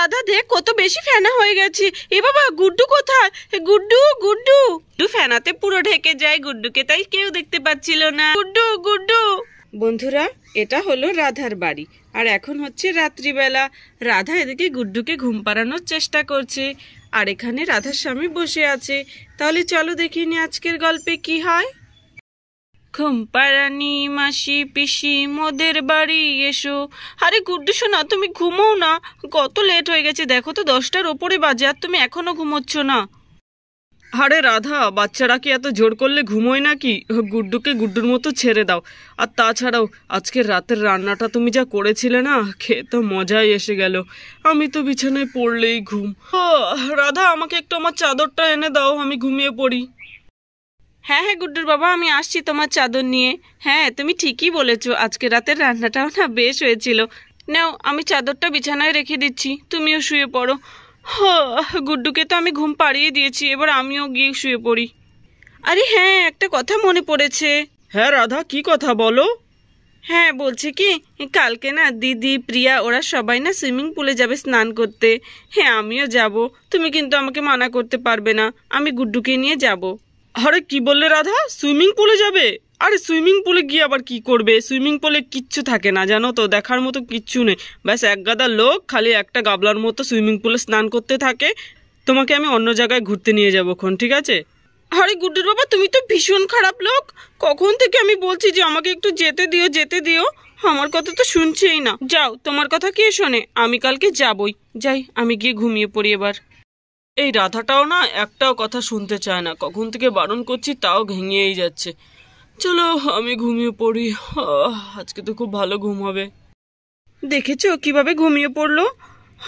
রাধা দেখ কত বেশি ফেনা হয়ে গেছে এ বাবা গুড্ডু কোথায় গুড্ডু গুড্ডু গুড্ডু ফেনাতে পুরো ঢেকে যায় গুড্ডুকে তাই কেউ দেখতে পাচ্ছিল না গুড্ডু গুড্ডু বন্ধুরা এটা হলো রাধার বাড়ি আর এখন হচ্ছে রাত্রিবেলা রাধা এদিকে গুড্ডুকে ঘুম পাড়ানোর চেষ্টা করছে আর এখানে রাধার স্বামী বসে আছে তাহলে চলো দেখিনি আজকের গল্পে কি হয় ঘুম পাড়ানি মাসি পিসি মোদের বাড়ি এসো আরে গুড্ডু শোনা তুমি ঘুমোও না কত লেট হয়ে গেছে দেখো তো দশটার ওপরে বাজে আর তুমি এখনো ঘুমোচ্ছ না আরে রাধা বাচ্চারা কি এত জোর করলে ঘুমোয় নাকি গুড্ডুকে গুড্ডুর মতো ছেড়ে দাও আর তাছাড়াও আজকে রাতের রান্নাটা তুমি যা করেছিলে না খেয়ে তো মজাই এসে গেল আমি তো বিছানায় পড়লেই ঘুম রাধা আমাকে একটু আমার চাদরটা এনে দাও আমি ঘুমিয়ে পড়ি হ্যাঁ হ্যাঁ গুড্ডুর বাবা আমি আসছি তোমার চাদর নিয়ে হ্যাঁ তুমি ঠিকই বলেছো আজকে রাতের রান্নাটাও না বেশ হয়েছিল নাও আমি চাদরটা বিছানায় রেখে দিচ্ছি তুমিও শুয়ে পড়ো হ হ্যাঁ, গুড্ডুকে তো আমি ঘুম পাড়িয়ে দিয়েছি এবার আমিও গিয়ে শুয়ে পড়ি আরে হ্যাঁ একটা কথা মনে পড়েছে হ্যাঁ রাধা কি কথা বলো হ্যাঁ বলছি কি কালকে না দিদি প্রিয়া ওরা সবাই না সুইমিং পুলে যাবে স্নান করতে হ্যাঁ আমিও যাব তুমি কিন্তু আমাকে মানা করতে পারবে না আমি গুড্ডুকে নিয়ে যাবো আরে কি বললে রাধা সুইমিং পুলে যাবে আরে সুইমিং পুলে গিয়ে আবার কি করবে সুইমিং পুলে কিচ্ছু থাকে না জানো তো দেখার মতো কিচ্ছু নেই ব্যাস এক গাদা লোক খালি একটা গাবলার মতো সুইমিং পুলে স্নান করতে থাকে তোমাকে আমি অন্য জায়গায় ঘুরতে নিয়ে যাবো খন ঠিক আছে আরে গুড্ডুর বাবা তুমি তো ভীষণ খারাপ লোক কখন থেকে আমি বলছি যে আমাকে একটু যেতে দিও যেতে দিও আমার কথা তো শুনছেই না যাও তোমার কথা কে শোনে আমি কালকে যাবই যাই আমি গিয়ে ঘুমিয়ে পড়ি এবার এই রাধাটাও না একটাও কথা শুনতে চায় না কখন থেকে বারণ করছি তাও ঘেঙিয়েই যাচ্ছে চলো আমি ঘুমিয়ে পড়ি আজকে তো খুব ভালো ঘুম হবে দেখেছো কিভাবে ঘুমিয়ে পড়লো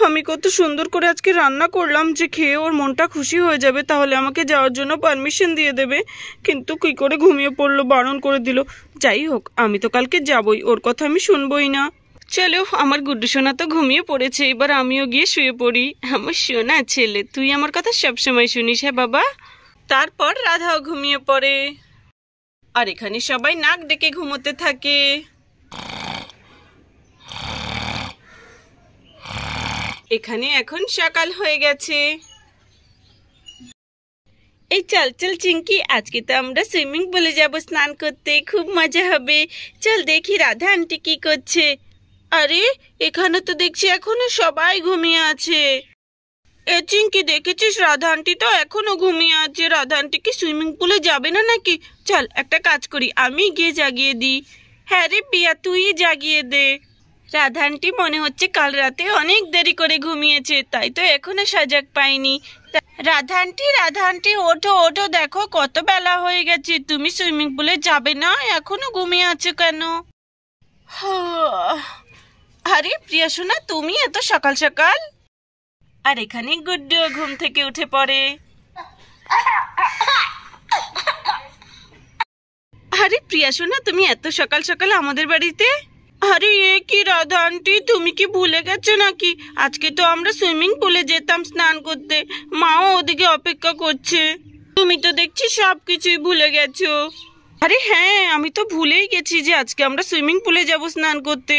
আমি কত সুন্দর করে আজকে রান্না করলাম যে খেয়ে ওর মনটা খুশি হয়ে যাবে তাহলে আমাকে যাওয়ার জন্য পারমিশন দিয়ে দেবে কিন্তু কি করে ঘুমিয়ে পড়লো বারণ করে দিল যাই হোক আমি তো কালকে যাবই ওর কথা আমি শুনবই না চলো আমার গুড্ডু সোনা তো ঘুমিয়ে পড়েছে এবার আমিও গিয়ে শুয়ে পড়ি আমার সোনা ছেলে তুই আমার কথা সবসময় শুনিস হ্যাঁ বাবা তারপর রাধাও ঘুমিয়ে পড়ে আর এখানে সবাই নাক ডেকে ঘুমোতে থাকে এখানে এখন সকাল হয়ে গেছে এই চল চল চিঙ্কি আজকে তো আমরা সুইমিং পুলে যাব স্নান করতে খুব মজা হবে চল দেখি রাধা আন্টি কি করছে আরে এখানে তো দেখছি এখনো সবাই ঘুমিয়ে আছে এ চিঙ্কি দেখেছিস রাধানটি তো এখনো ঘুমিয়ে আছে রাধানটি কি সুইমিং পুলে যাবে না নাকি চল একটা কাজ করি আমি গিয়ে জাগিয়ে দিই হ্যাঁ রে পিয়া তুই জাগিয়ে দে রাধানটি মনে হচ্ছে কাল রাতে অনেক দেরি করে ঘুমিয়েছে তাই তো এখনো সাজাগ পাইনি রাধানটি রাধানটি ওঠো ওঠো দেখো কত বেলা হয়ে গেছে তুমি সুইমিং পুলে যাবে না এখনো ঘুমিয়ে আছো কেন হ্যাঁ আরে প্রিয়া শোনা তুমি এত সকাল সকাল আর এখানে গুড্ডু ঘুম থেকে উঠে পড়ে আরে প্রিয়া শোনা তুমি এত সকাল সকাল আমাদের বাড়িতে আরে এ কি রাধা আন্টি তুমি কি ভুলে গেছো নাকি আজকে তো আমরা সুইমিং পুলে যেতাম স্নান করতে মাও ওদিকে অপেক্ষা করছে তুমি তো দেখছি সব কিছুই ভুলে গেছো আরে হ্যাঁ আমি তো ভুলেই গেছি যে আজকে আমরা সুইমিং পুলে যাব স্নান করতে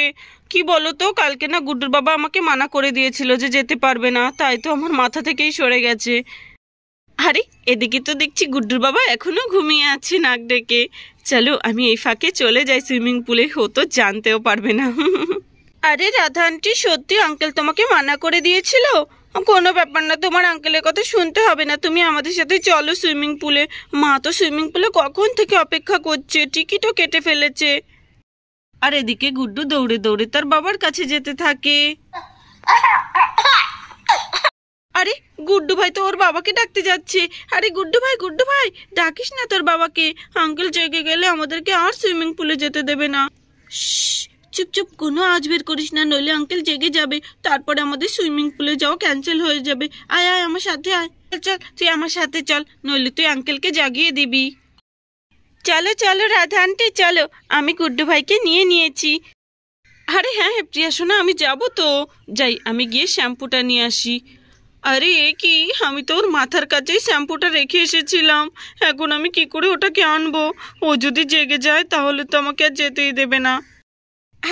কি বলো তো কালকে না গুড্ডুর বাবা আমাকে মানা করে দিয়েছিল যে যেতে পারবে না তাই তো আমার মাথা থেকেই সরে গেছে আরে এদিকে তো দেখছি গুড্ডুর বাবা এখনো ঘুমিয়ে আছে নাক ডেকে চলো আমি এই ফাঁকে চলে যাই সুইমিং পুলে হতো জানতেও পারবে না আরে রাধা আন্টি সত্যি আঙ্কেল তোমাকে মানা করে দিয়েছিল কোনো ব্যাপার না তোমার আঙ্কেলের কথা শুনতে হবে না তুমি আমাদের সাথে চলো সুইমিং পুলে মা তো সুইমিং পুলে কখন থেকে অপেক্ষা করছে টিকিটও কেটে ফেলেছে আর এদিকে গুড্ডু দৌড়ে দৌড়ে তার বাবার কাছে যেতে থাকে আরে গুড্ডু ভাই তো ওর বাবাকে ডাকতে যাচ্ছে আরে গুড্ডু ভাই গুড্ডু ভাই ডাকিস না তোর বাবাকে আঙ্কেল জেগে গেলে আমাদেরকে আর সুইমিং পুলে যেতে দেবে না চুপচুপ কোনো আওয়াজ বের করিস না নইলে আঙ্কেল জেগে যাবে তারপরে আমাদের সুইমিং পুলে যাওয়া ক্যান্সেল হয়ে যাবে আয় আয় আমার সাথে আয় চল তুই আমার সাথে চল নইলে তুই আঙ্কেলকে জাগিয়ে দিবি চলো চলো রাধা আন্টি চলো আমি গুড্ডু ভাইকে নিয়ে নিয়েছি আরে হ্যাঁ হ্যাঁ প্রিয়া শোনা আমি যাব তো যাই আমি গিয়ে শ্যাম্পুটা নিয়ে আসি আরে এ কি আমি তো ওর মাথার কাছেই শ্যাম্পুটা রেখে এসেছিলাম এখন আমি কি করে ওটাকে আনবো ও যদি জেগে যায় তাহলে তো আমাকে আর যেতেই দেবে না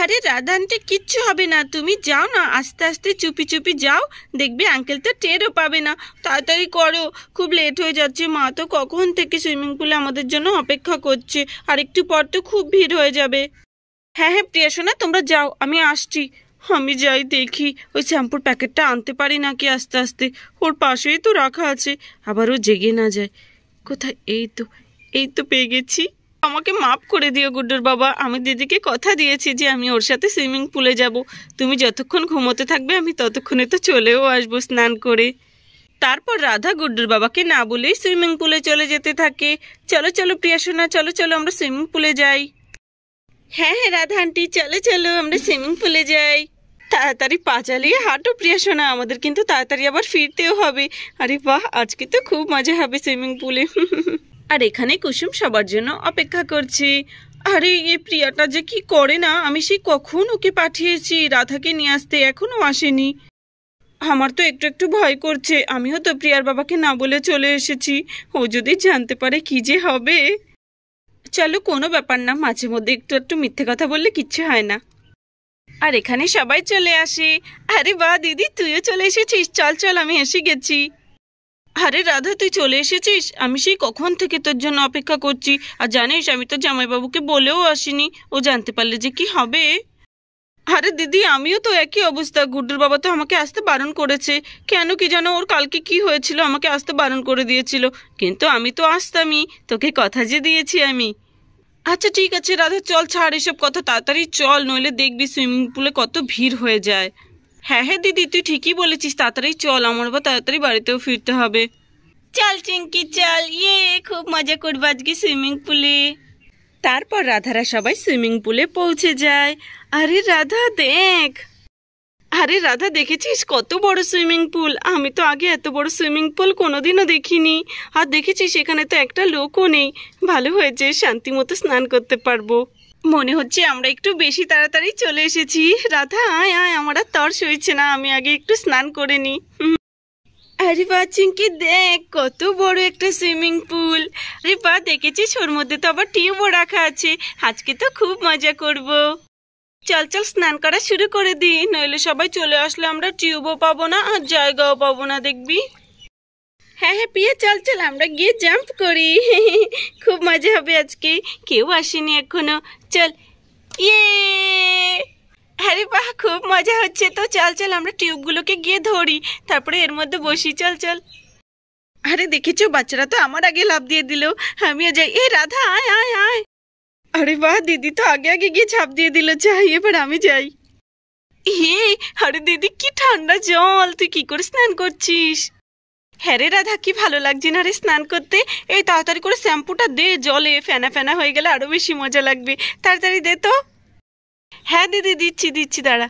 আরে রাধানটি কিচ্ছু হবে না তুমি যাও না আস্তে আস্তে চুপি চুপি যাও দেখবে আঙ্কেল তো টেরও পাবে না তাড়াতাড়ি করো খুব লেট হয়ে যাচ্ছে মা তো কখন থেকে সুইমিং পুলে আমাদের জন্য অপেক্ষা করছে আর একটু পর তো খুব ভিড় হয়ে যাবে হ্যাঁ হ্যাঁ প্রিয়া সোনা তোমরা যাও আমি আসছি আমি যাই দেখি ওই শ্যাম্পুর প্যাকেটটা আনতে পারি নাকি আস্তে আস্তে ওর পাশেই তো রাখা আছে আবার ও জেগে না যায় কোথায় এই তো এই তো পেয়ে গেছি আমাকে মাফ করে দিও গুড্ডুর বাবা আমি দিদিকে কথা দিয়েছি যে আমি ওর সাথে সুইমিং পুলে যাব তুমি যতক্ষণ ঘুমোতে থাকবে আমি ততক্ষণে তো চলেও আসবো স্নান করে তারপর রাধা গুড্ডুর বাবাকে না বলেই সুইমিং পুলে চলে যেতে থাকে চলো চলো প্রিয়াসোনা চলো চলো আমরা সুইমিং পুলে যাই হ্যাঁ হ্যাঁ রাধা আন্টি চলো চলো আমরা সুইমিং পুলে যাই তাড়াতাড়ি পা চালিয়ে হাঁটো প্রিয়া আমাদের কিন্তু তাড়াতাড়ি আবার ফিরতেও হবে আরে বাহ আজকে তো খুব মজা হবে সুইমিং পুলে আর এখানে কুসুম সবার জন্য অপেক্ষা করছে আরে এ প্রিয়াটা যে কি করে না আমি সেই কখন ওকে পাঠিয়েছি রাধাকে নিয়ে আসতে এখনও আসেনি আমার তো একটু একটু ভয় করছে আমিও তো প্রিয়ার বাবাকে না বলে চলে এসেছি ও যদি জানতে পারে কি যে হবে চলো কোনো ব্যাপার না মাঝে মধ্যে একটু একটু মিথ্যে কথা বললে কিচ্ছু হয় না আর এখানে সবাই চলে আসে আরে বা দিদি তুইও চলে এসেছিস চল চল আমি এসে গেছি আরে রাধা তুই চলে এসেছিস আমি সেই কখন থেকে তোর জন্য অপেক্ষা করছি আর জানিস আমি তো জামাইবাবুকে বলেও আসিনি ও জানতে পারলে যে কি হবে আরে দিদি আমিও তো একই অবস্থা গুড্ডুর বাবা তো আমাকে আসতে বারণ করেছে কেন কি যেন ওর কালকে কি হয়েছিল আমাকে আসতে বারণ করে দিয়েছিল কিন্তু আমি তো আসতামই তোকে কথা যে দিয়েছি আমি আচ্ছা ঠিক আছে রাধা চল ছাড় এসব কথা তাড়াতাড়ি চল নইলে দেখবি সুইমিং পুলে কত ভিড় হয়ে যায় হ্যাঁ হ্যাঁ দিদি তুই ঠিকই বলেছিস তাড়াতাড়ি চল আমার বা তাড়াতাড়ি বাড়িতেও ফিরতে হবে চল চিঙ্কি চল ইয়ে খুব মজা করবো আজকে সুইমিং পুলে তারপর রাধারা সবাই সুইমিং পুলে পৌঁছে যায় আরে রাধা দেখ আরে রাধা দেখেছিস কত বড় সুইমিং পুল আমি তো আগে এত বড় সুইমিং পুল কোনোদিনও দেখিনি আর দেখেছিস এখানে তো একটা লোকও নেই ভালো হয়েছে শান্তি মতো স্নান করতে পারবো মনে হচ্ছে আমরা একটু বেশি তাড়াতাড়ি চলে এসেছি রাধা আয় আয় আমার আর তর হয়েছে না আমি আগে একটু স্নান করে নিই আরে বা চিঙ্কি দেখ কত বড় একটা সুইমিং পুল আরে বা দেখেছিস ওর মধ্যে তো আবার টিউবও রাখা আছে আজকে তো খুব মজা করব চল চল স্নান করা শুরু করে দিই নইলে সবাই চলে আসলে আমরা টিউবও পাবো না আর জায়গাও পাবো না দেখবি হ্যাঁ হ্যাঁ পিয়া চল চল আমরা গিয়ে জাম্প করি খুব মজা হবে আজকে কেউ আসেনি এখনো চল ইয়ে আরে বাহ খুব মজা হচ্ছে তো চল চল আমরা টিউবগুলোকে গিয়ে ধরি তারপরে এর মধ্যে বসি চল চল আরে দেখেছো বাচ্চারা তো আমার আগে লাভ দিয়ে দিল আমিও যাই এ রাধা আয় আয় আয় আরে বাহ দিদি তো আগে আগে গিয়ে ছাপ দিয়ে দিল চাই এবার আমি যাই হে আরে দিদি কি ঠান্ডা জল তুই কি করে স্নান করছিস হ্যাঁ রে রাধা কি ভালো লাগছে না রে স্নান করতে এই তাড়াতাড়ি করে শ্যাম্পুটা দে জলে ফেনা ফেনা হয়ে গেলে আরও বেশি মজা লাগবে তাড়াতাড়ি দে তো হ্যাঁ দিদি দিচ্ছি দিচ্ছি দাঁড়া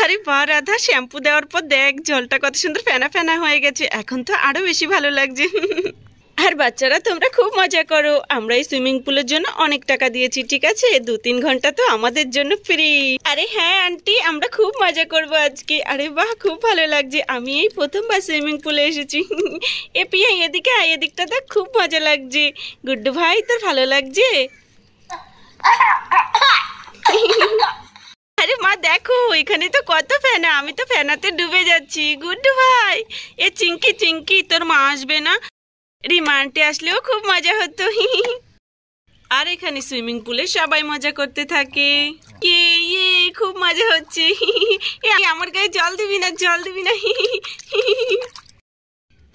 আরে বা রাধা শ্যাম্পু দেওয়ার পর দেখ জলটা কত সুন্দর ফেনা ফেনা হয়ে গেছে এখন তো আরও বেশি ভালো লাগছে আর বাচ্চারা তোমরা খুব মজা করো আমরা এই সুইমিং পুলের জন্য অনেক টাকা দিয়েছি ঠিক আছে দু তিন ঘন্টা তো আমাদের জন্য ফ্রি আরে হ্যাঁ আন্টি আমরা খুব মজা করব আজকে আরে বাহ খুব ভালো লাগছে আমি এই প্রথমবার সুইমিং পুলে এসেছি এ পিয়া এদিকে আয় এদিকটা দেখ খুব মজা লাগছে গুড্ডু ভাই তোর ভালো লাগছে আরে মা দেখো এখানে তো কত ফেনা আমি তো ফেনাতে ডুবে যাচ্ছি গুড্ডু ভাই এ চিঙ্কি চিঙ্কি তোর মা আসবে না রিমান্ডে আসলেও খুব মজা হতো আর এখানে সুইমিং পুলে সবাই মজা করতে থাকে কে ইয়ে খুব মজা হচ্ছে আমার গায়ে জল দিবি না জল দিবি না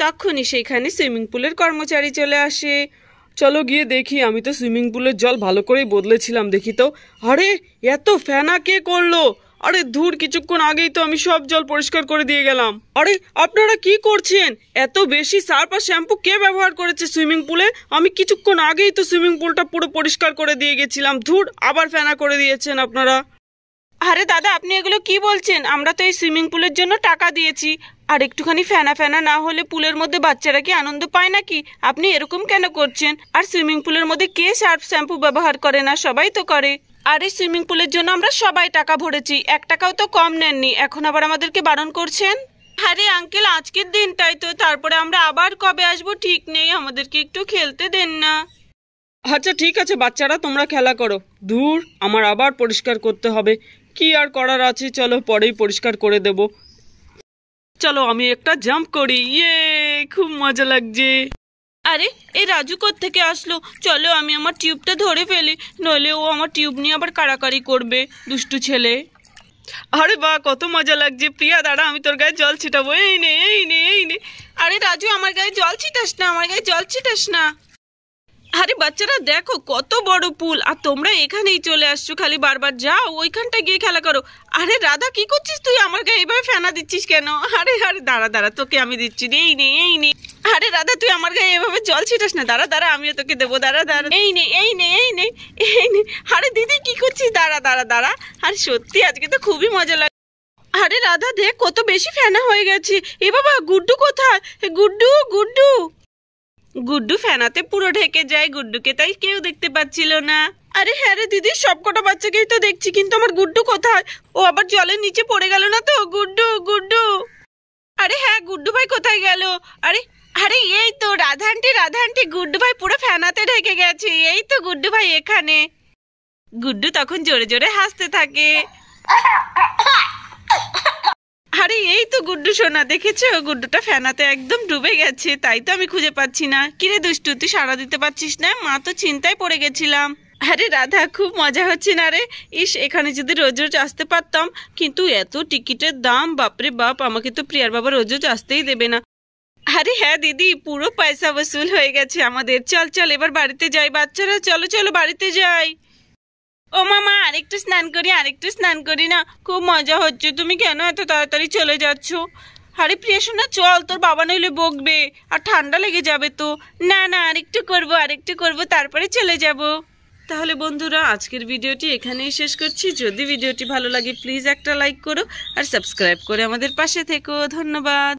তখনই সেখানে সুইমিং পুলের কর্মচারী চলে আসে চলো গিয়ে দেখি আমি তো সুইমিং পুলের জল ভালো করেই বদলেছিলাম দেখি তো আরে এত ফেনা কে করলো আরে ধুর কিছুক্ষণ আগেই তো আমি সব জল পরিষ্কার করে দিয়ে গেলাম আরে আপনারা কি করছেন এত বেশি সার্ফ আর শ্যাম্পু কে ব্যবহার করেছে সুইমিং পুলে আমি কিছুক্ষণ আগেই তো সুইমিং পুলটা পুরো পরিষ্কার করে দিয়ে গেছিলাম ধুর আবার ফেনা করে দিয়েছেন আপনারা আরে দাদা আপনি এগুলো কি বলছেন আমরা তো এই সুইমিং পুলের জন্য টাকা দিয়েছি আর একটুখানি ফেনা ফেনা না হলে পুলের মধ্যে বাচ্চারা কি আনন্দ পায় নাকি আপনি এরকম কেন করছেন আর সুইমিং পুলের মধ্যে কে সার্ফ শ্যাম্পু ব্যবহার করে না সবাই তো করে আর এই সুইমিং পুলের জন্য আমরা সবাই টাকা ভরেছি এক টাকাও তো কম নেননি এখন আবার আমাদেরকে বারণ করছেন আরে আঙ্কেল আজকের দিনটাই তো তারপরে আমরা আবার কবে আসব ঠিক নেই আমাদেরকে একটু খেলতে দেন না আচ্ছা ঠিক আছে বাচ্চারা তোমরা খেলা করো দূর আমার আবার পরিষ্কার করতে হবে কি আর করার আছে চলো পরেই পরিষ্কার করে দেব চলো আমি একটা জাম্প করি ইয়ে খুব মজা লাগছে আরে এই রাজু থেকে আসলো চলো আমি আমার টিউবটা ধরে ফেলি নইলে ও আমার টিউব নিয়ে আবার কাড়াকাড়ি করবে দুষ্টু ছেলে আরে বা কত মজা লাগছে প্রিয়া দাঁড়া আমি তোর গায়ে জল ছিটাবো এই নে এই নে এই নে আরে রাজু আমার গায়ে জল ছিটাস না আমার গায়ে জল ছিটাস না আরে বাচ্চারা দেখো কত বড় পুল আর তোমরা এখানেই চলে আসছো খালি বারবার যাও ওইখানটা গিয়ে খেলা করো আরে রাধা কি করছিস তুই আমার গায়ে এইভাবে ফেনা দিচ্ছিস কেন আরে আরে দাঁড়া দাঁড়া তোকে আমি দিচ্ছি এই নে এই নে আরে দাদা তুই আমার গায়ে এভাবে জল ছিটাস না দাঁড়া দাঁড়া আমিও তোকে দেবো দাঁড়া দাঁড়া এই নে এই নে এই নে এই নে আরে দিদি কি করছিস দাঁড়া দাঁড়া দাঁড়া আর সত্যি আজকে তো খুবই মজা লাগে আরে রাধা দেখ কত বেশি ফেনা হয়ে গেছে এ বাবা গুড্ডু কোথায় গুড্ডু গুড্ডু গুড্ডু ফেনাতে পুরো ঢেকে যায় গুড্ডুকে তাই কেউ দেখতে পাচ্ছিল না আরে হ্যাঁ রে দিদি সব কটা বাচ্চাকেই তো দেখছি কিন্তু আমার গুড্ডু কোথায় ও আবার জলের নিচে পড়ে গেল না তো গুড্ডু গুড্ডু আরে হ্যাঁ গুড্ডু ভাই কোথায় গেল আরে আরে এই তো রাধা রাধান্টি গুড্ডু ভাই পুরো ফ্যানাতে ঢেকে গেছে এই তো গুড্ডু ভাই এখানে গুড্ডু তখন জোরে জোরে হাসতে থাকে আরে এই তো গুড্ডু সোনা দেখেছো গুড্ডুটা ফ্যানাতে একদম ডুবে গেছে তাই তো আমি খুঁজে পাচ্ছি না কিরে দুষ্টু তুই সারা দিতে পারছিস না মা তো চিন্তায় পড়ে গেছিলাম আরে রাধা খুব মজা হচ্ছে না রে ইস এখানে যদি রোজ রোজ আসতে পারতাম কিন্তু এত টিকিটের দাম বাপরে বাপ আমাকে তো প্রিয়ার বাবা রোজ রোজ আসতেই দেবে না আরে হ্যাঁ দিদি পুরো পয়সা বসুল হয়ে গেছে আমাদের চল চল এবার বাড়িতে যাই বাচ্চারা চলো চলো বাড়িতে যাই ও মামা আরেকটু স্নান করি আরেকটু স্নান করি না খুব মজা হচ্ছে তুমি কেন এত তাড়াতাড়ি চলে যাচ্ছ আরে প্রিয়া শোনা চল তোর বাবা নইলে বকবে আর ঠান্ডা লেগে যাবে তো না না আরেকটু করব আরেকটু করব তারপরে চলে যাব তাহলে বন্ধুরা আজকের ভিডিওটি এখানেই শেষ করছি যদি ভিডিওটি ভালো লাগে প্লিজ একটা লাইক করো আর সাবস্ক্রাইব করে আমাদের পাশে থেকো ধন্যবাদ